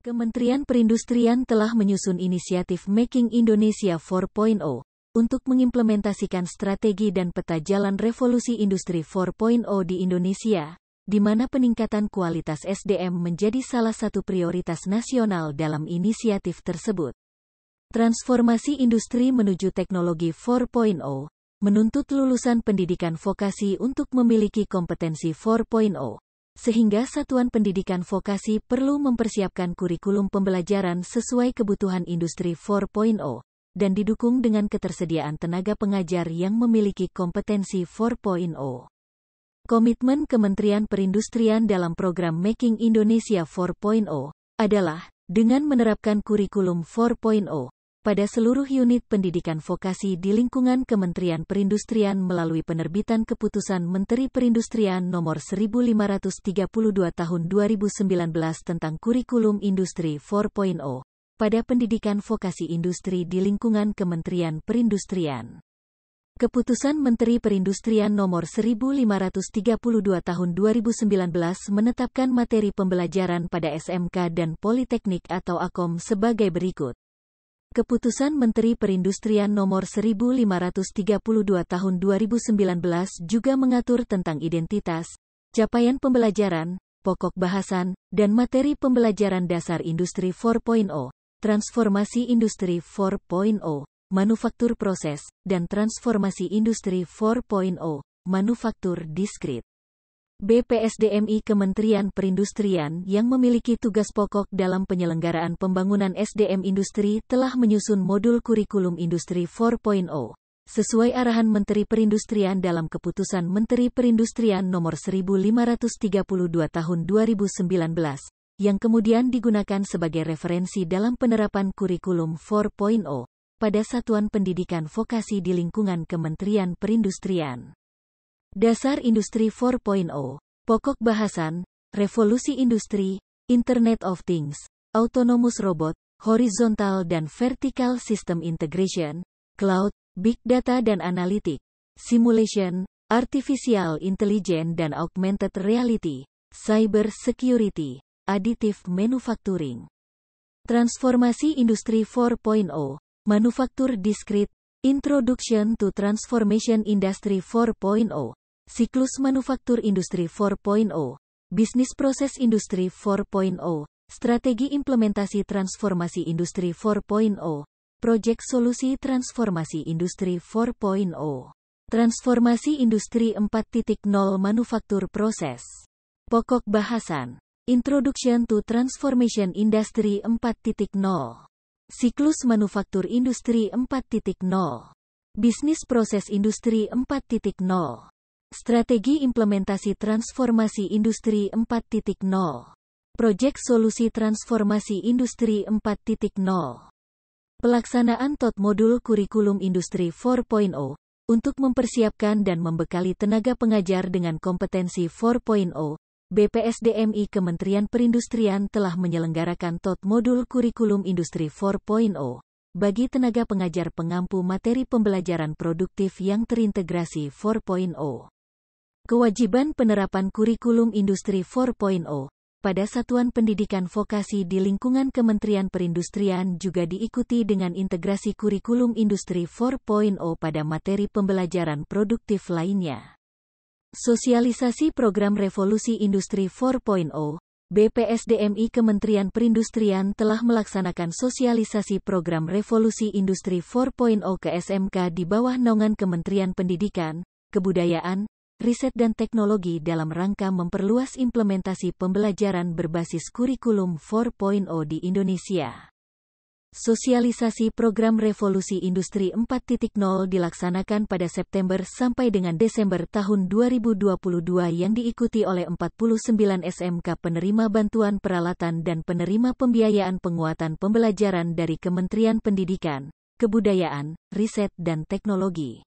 Kementerian Perindustrian telah menyusun inisiatif Making Indonesia 4.0 untuk mengimplementasikan strategi dan peta jalan revolusi industri 4.0 di Indonesia, di mana peningkatan kualitas SDM menjadi salah satu prioritas nasional dalam inisiatif tersebut. Transformasi industri menuju teknologi 4.0 menuntut lulusan pendidikan vokasi untuk memiliki kompetensi 4.0 sehingga satuan pendidikan vokasi perlu mempersiapkan kurikulum pembelajaran sesuai kebutuhan industri 4.0 dan didukung dengan ketersediaan tenaga pengajar yang memiliki kompetensi 4.0. Komitmen Kementerian Perindustrian dalam program Making Indonesia 4.0 adalah dengan menerapkan kurikulum 4.0 pada seluruh unit pendidikan vokasi di lingkungan Kementerian Perindustrian melalui penerbitan Keputusan Menteri Perindustrian Nomor 1532 Tahun 2019 tentang Kurikulum Industri 4.0 pada pendidikan vokasi industri di lingkungan Kementerian Perindustrian. Keputusan Menteri Perindustrian Nomor 1532 Tahun 2019 menetapkan materi pembelajaran pada SMK dan Politeknik atau AKOM sebagai berikut. Keputusan Menteri Perindustrian Nomor 1532 Tahun 2019 juga mengatur tentang identitas, capaian pembelajaran, pokok bahasan, dan materi pembelajaran dasar Industri 4.0, transformasi Industri 4.0, manufaktur proses, dan transformasi Industri 4.0, manufaktur diskrit. BPSDMI Kementerian Perindustrian yang memiliki tugas pokok dalam penyelenggaraan pembangunan SDM industri telah menyusun modul kurikulum industri 4.0 sesuai arahan Menteri Perindustrian dalam Keputusan Menteri Perindustrian Nomor 1532 Tahun 2019 yang kemudian digunakan sebagai referensi dalam penerapan kurikulum 4.0 pada satuan pendidikan vokasi di lingkungan Kementerian Perindustrian. Dasar Industri 4.0, Pokok Bahasan, Revolusi Industri, Internet of Things, Autonomous Robot, Horizontal dan Vertical System Integration, Cloud, Big Data dan Analitik, Simulation, Artificial Intelligence dan Augmented Reality, Cyber Security, Additive Manufacturing. Transformasi Industri 4.0, Manufaktur Diskrit, Introduction to Transformation Industry 4.0 Siklus Manufaktur Industri 4.0, Bisnis Proses Industri 4.0, Strategi Implementasi Transformasi Industri 4.0, Proyek Solusi Transformasi Industri 4.0, Transformasi Industri 4.0 Manufaktur Proses. Pokok bahasan Introduction to Transformation Industry 4.0 Siklus Manufaktur Industri 4.0 Bisnis Proses Industri 4.0 Strategi Implementasi Transformasi Industri 4.0 Proyek Solusi Transformasi Industri 4.0 Pelaksanaan TOT Modul Kurikulum Industri 4.0 untuk mempersiapkan dan membekali tenaga pengajar dengan kompetensi 4.0, BPSDMI Kementerian Perindustrian telah menyelenggarakan TOT Modul Kurikulum Industri 4.0 bagi tenaga pengajar pengampu materi pembelajaran produktif yang terintegrasi 4.0. Kewajiban penerapan kurikulum industri 4.0 pada satuan pendidikan vokasi di lingkungan Kementerian Perindustrian juga diikuti dengan integrasi kurikulum industri 4.0 pada materi pembelajaran produktif lainnya. Sosialisasi program Revolusi Industri 4.0 BPSDMI Kementerian Perindustrian telah melaksanakan sosialisasi program Revolusi Industri 4.0 ke SMK di bawah nongan Kementerian Pendidikan, Kebudayaan, riset dan teknologi dalam rangka memperluas implementasi pembelajaran berbasis kurikulum 4.0 di Indonesia. Sosialisasi program Revolusi Industri 4.0 dilaksanakan pada September sampai dengan Desember tahun 2022 yang diikuti oleh 49 SMK penerima bantuan peralatan dan penerima pembiayaan penguatan pembelajaran dari Kementerian Pendidikan, Kebudayaan, Riset dan Teknologi.